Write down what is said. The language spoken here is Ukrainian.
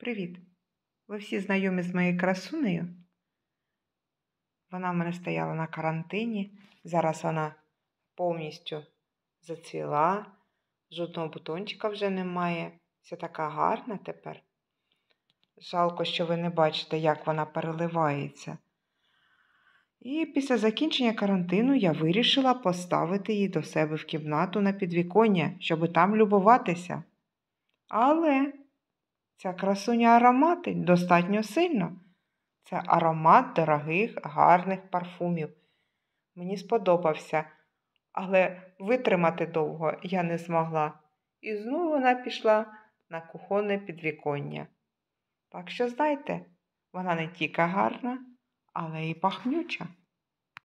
Привіт. Ви всі знайомі з моєю красунею? Вона в мене стояла на карантині. Зараз вона повністю зацвіла, жодного бутончика вже немає. Вся така гарна тепер. Жалко, що ви не бачите, як вона переливається. І після закінчення карантину я вирішила поставити її до себе в кімнату на підвіконня, щоб там любуватися. Але Ця красуня ароматить достатньо сильно. Це аромат дорогих, гарних парфумів. Мені сподобався, але витримати довго я не змогла. І знову вона пішла на кухонне підвіконня. Так що, знаєте, вона не тільки гарна, але й пахнюча.